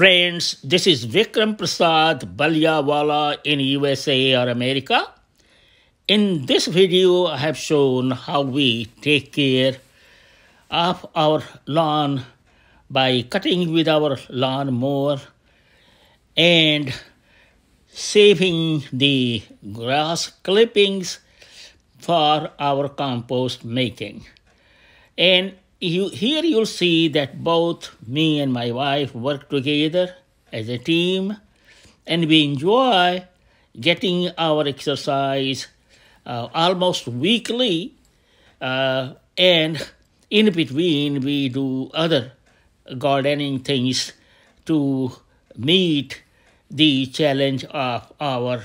Friends, this is Vikram Prasad Balyawala in USA or America. In this video, I have shown how we take care of our lawn by cutting with our lawn mower and saving the grass clippings for our compost making. And you, here you'll see that both me and my wife work together as a team and we enjoy getting our exercise uh, almost weekly uh, and in between we do other gardening things to meet the challenge of our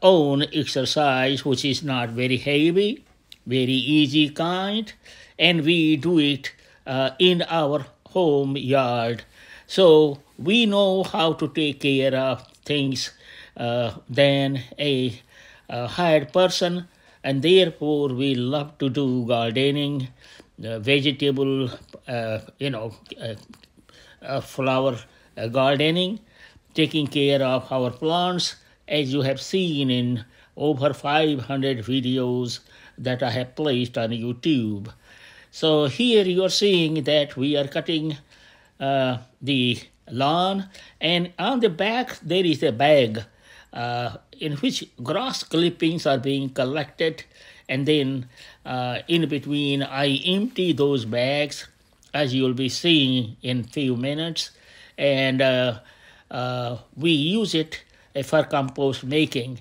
own exercise which is not very heavy very easy kind and we do it uh, in our home yard. So we know how to take care of things uh, than a, a, hired person, and therefore we love to do gardening, uh, vegetable, you know, uh, uh, flower uh, gardening, taking care of our plants, as you have seen in over 500 videos that I have placed on YouTube. So here you are seeing that we are cutting uh, the lawn and on the back there is a bag uh, in which grass clippings are being collected and then uh, in between I empty those bags as you'll be seeing in few minutes and uh, uh, we use it for compost making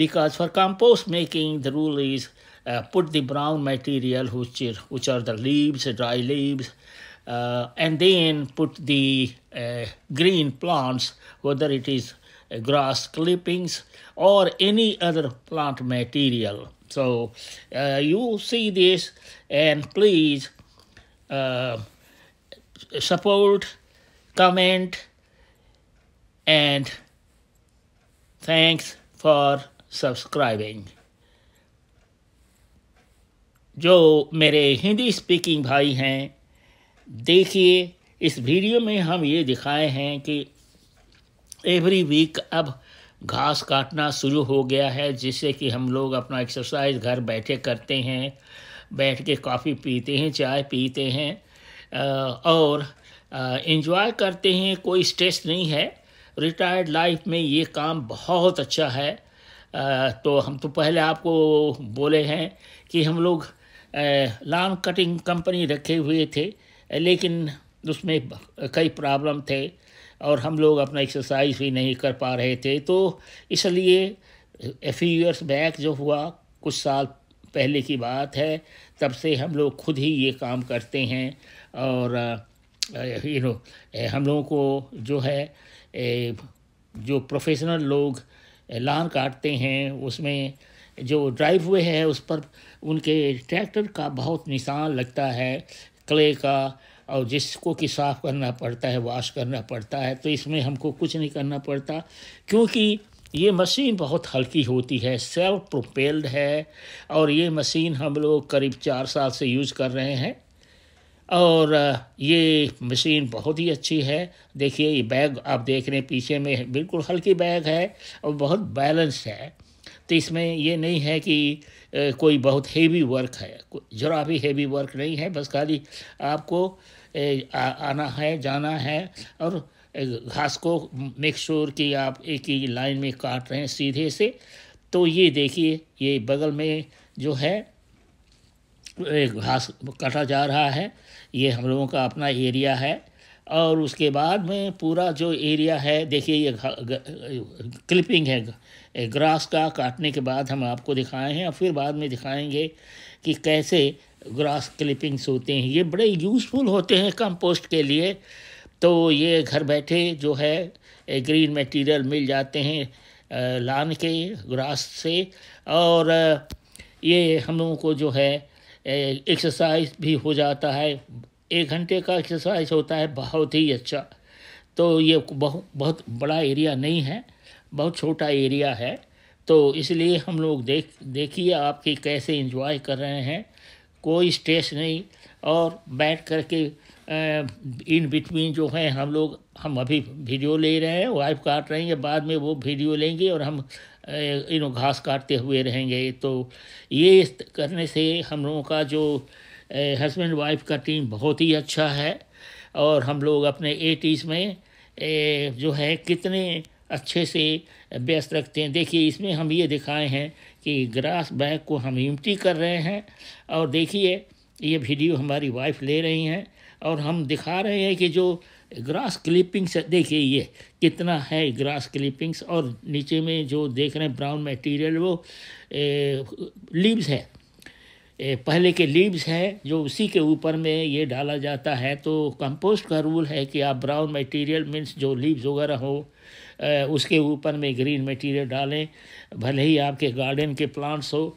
because for compost making the rule is uh, put the brown material which is, which are the leaves dry leaves uh, and then put the uh, green plants whether it is uh, grass clippings or any other plant material so uh, you see this and please uh, support comment and thanks for subscribing जो मेरे Hindi speaking भाई हैं देखिए इस video में हम ये दिखाए हैं कि एवरी वीक अब घास काटना शुरू हो गया है जिससे कि हम लोग अपना एक्सरसाइज घर बैठे करते हैं बैठ के कॉफ़ी पीते हैं चाय पीते हैं और इन्जॉय करते हैं कोई स्ट्रेस नहीं है रिटायर्ड लाइफ में ये काम बहुत अच्छा है तो हम तो पहले आपको बोले हैं कि हम लोग लॉन कटिंग कंपनी रखे हुए थे लेकिन उसमें कई प्रॉब्लम थे और हम लोग अपना एक्सरसाइज भी नहीं कर पा रहे थे तो इसलिए फ्यू ईयर्स बैक जो हुआ कुछ साल पहले की बात है तब से हम लोग खुद ही ये काम करते हैं और यू नो हम लोगों को जो है जो प्रोफेशनल लोग लान काटते हैं उसमें जो ड्राइव हुए है उस पर उनके ट्रैक्टर का बहुत निशान लगता है क्ले का और जिसको कि साफ़ करना पड़ता है वाश करना पड़ता है तो इसमें हमको कुछ नहीं करना पड़ता क्योंकि ये मशीन बहुत हल्की होती है सेल्फ प्रोपेल्ड है और ये मशीन हम लोग करीब चार साल से यूज़ कर रहे हैं और ये मशीन बहुत ही अच्छी है देखिए ये बैग आप देख रहे हैं पीछे में बिल्कुल हल्की बैग है और बहुत बैलेंस है तो इसमें ये नहीं है कि कोई बहुत हेवी वर्क है जरा भी हेवी वर्क नहीं है बस खाली आपको आना है जाना है और घास को मेक श्योर कि आप एक ही लाइन में काट रहे हैं सीधे से तो ये देखिए ये बगल में जो है घास काटा जा रहा है ये हम लोगों का अपना एरिया है और उसके बाद में पूरा जो एरिया है देखिए ये क्लिपिंग है ग्रास का काटने के बाद हम आपको दिखाए हैं और फिर बाद में दिखाएंगे कि कैसे ग्रास क्लिपिंग्स होते हैं ये बड़े यूज़फुल होते हैं कंपोस्ट के लिए तो ये घर बैठे जो है ग्रीन मटेरियल मिल जाते हैं लान के ग्रास से और ये हम लोगों को जो है एक्सरसाइज भी हो जाता है एक घंटे का एक्सरसाइज होता है बहुत ही अच्छा तो ये बहुत बहुत बड़ा एरिया नहीं है बहुत छोटा एरिया है तो इसलिए हम लोग देख देखिए आपके कैसे इंजॉय कर रहे हैं कोई स्ट्रेस नहीं और बैठ कर के इन बिटवीन जो है हम लोग हम अभी वीडियो ले रहे हैं वाइफ काट रही है बाद में वो वीडियो लेंगे और हम इन घास काटते हुए रहेंगे तो ये करने से हम लोगों का जो हस्बैंड वाइफ का टीम बहुत ही अच्छा है और हम लोग अपने एटीज़ में ए, जो है कितने अच्छे से व्यस्त रखते हैं देखिए इसमें हम ये दिखाए हैं कि ग्रास बैग को हम इम्टी कर रहे हैं और देखिए ये वीडियो हमारी वाइफ ले रही हैं और हम दिखा रहे हैं कि जो ग्रास क्लिपिंग्स देखिए ये कितना है ग्रास क्लिपिंग्स और नीचे में जो देख रहे हैं ब्राउन मटेरियल वो ए, लीव्स है ए, पहले के लीव्स हैं जो उसी के ऊपर में ये डाला जाता है तो कंपोस्ट का रूल है कि आप ब्राउन मटेरियल मीन्स जो लीव्स वगैरह हो ए, उसके ऊपर में ग्रीन मटेरियल डालें भले ही आपके गार्डन के प्लांट्स हो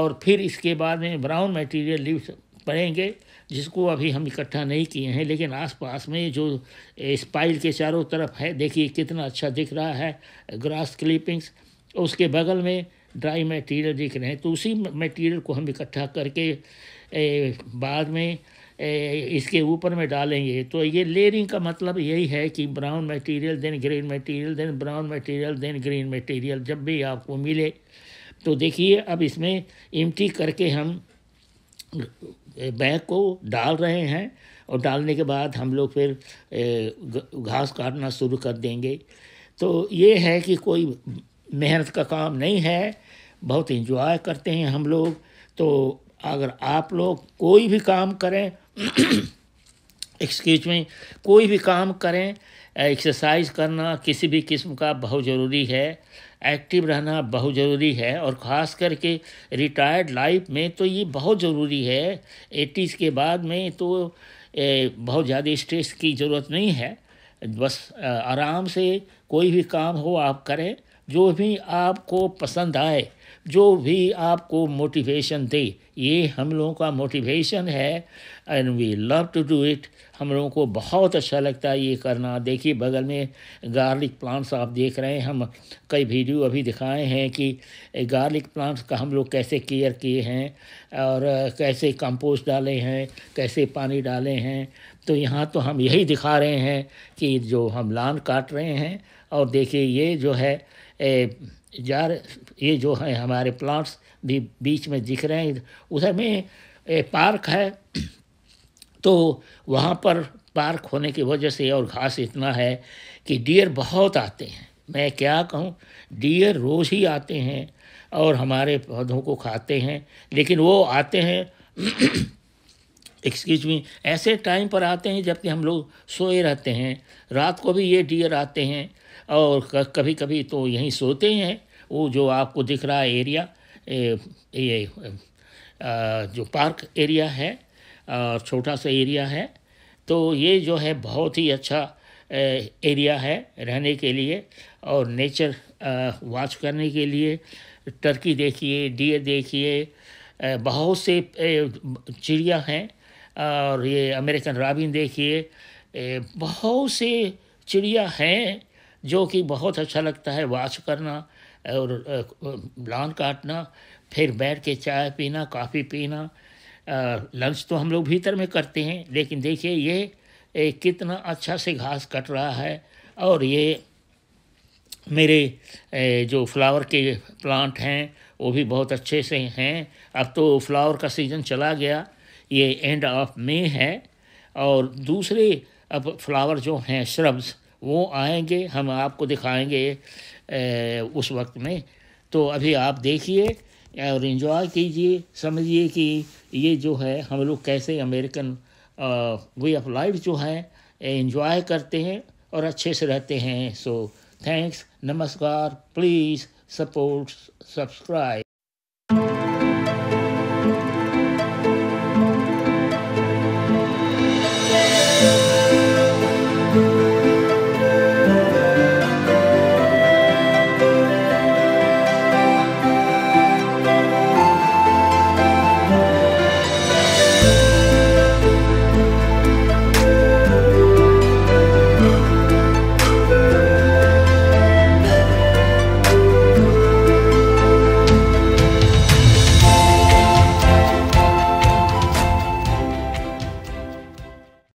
और फिर इसके बाद में ब्राउन मटेरियल लीव्स पढ़ेंगे जिसको अभी हम इकट्ठा नहीं किए हैं लेकिन आसपास में जो स्पाइल के चारों तरफ है देखिए कितना अच्छा दिख रहा है ग्रास क्लिपिंग्स उसके बगल में ड्राई मटेरियल दिख रहे हैं तो उसी मटेरियल को हम इकट्ठा करके ए, बाद में ए, इसके ऊपर में डालेंगे तो ये लेयरिंग का मतलब यही है कि brown material then green material then brown material then green material जब भी आपको मिले तो देखिए अब इसमें इमटी करके हम बैंक को डाल रहे हैं और डालने के बाद हम लोग फिर घास काटना शुरू कर देंगे तो ये है कि कोई मेहनत का काम नहीं है बहुत इंजॉय करते हैं हम लोग तो अगर आप लोग कोई भी काम करें एक्सक्यूज में कोई भी काम करें एक्सरसाइज करना किसी भी किस्म का बहुत ज़रूरी है एक्टिव रहना बहुत ज़रूरी है और ख़ास करके रिटायर्ड लाइफ में तो ये बहुत ज़रूरी है एटीज़ के बाद में तो बहुत ज़्यादा स्ट्रेस की ज़रूरत नहीं है बस आराम से कोई भी काम हो आप करें जो भी आपको पसंद आए जो भी आपको मोटिवेशन दे ये हम लोगों का मोटिवेशन है and we love to do it हम लोगों को बहुत अच्छा लगता है ये करना देखिए बगल में गार्लिक प्लांट्स आप देख रहे हैं हम कई वीडियो अभी दिखाए हैं कि गार्लिक प्लांट्स का हम लोग कैसे केयर किए हैं और कैसे कंपोस्ट डाले हैं कैसे पानी डाले हैं तो यहाँ तो हम यही दिखा रहे हैं कि जो हम लान काट रहे हैं और देखिए ये जो है ए, जा रहे ये जो है हमारे प्लांट्स भी बीच में दिख रहे हैं उधर में एक पार्क है तो वहाँ पर पार्क होने की वजह से और घास इतना है कि डियर बहुत आते हैं मैं क्या कहूँ डियर रोज़ ही आते हैं और हमारे पौधों को खाते हैं लेकिन वो आते हैं एक्सक्यूज मी ऐसे टाइम पर आते हैं जबकि हम लोग सोए रहते हैं रात को भी ये डियर आते हैं और कभी कभी तो यहीं सोते हैं वो जो आपको दिख रहा है एरिया ये जो पार्क एरिया है और छोटा सा एरिया है तो ये जो है बहुत ही अच्छा एरिया है रहने के लिए और नेचर वॉच करने के लिए टर्की देखिए डियर देखिए बहुत से चिड़िया हैं और ये अमेरिकन राबिन देखिए बहुत से चिड़िया हैं जो कि बहुत अच्छा लगता है वाश करना और लान काटना फिर बैठ के चाय पीना कॉफ़ी पीना लंच तो हम लोग भीतर में करते हैं लेकिन देखिए ये एक कितना अच्छा से घास कट रहा है और ये मेरे जो फ्लावर के प्लांट हैं वो भी बहुत अच्छे से हैं अब तो फ्लावर का सीज़न चला गया ये एंड ऑफ मे है और दूसरे अब फ्लावर जो हैं श्रब्स वो आएंगे हम आपको दिखाएंगे ए, उस वक्त में तो अभी आप देखिए और इन्जॉय कीजिए समझिए कि ये जो है हम लोग कैसे अमेरिकन वे ऑफ लाइफ जो है इन्जॉय करते हैं और अच्छे से रहते हैं सो थैंक्स नमस्कार प्लीज़ सपोर्ट सब्सक्राइब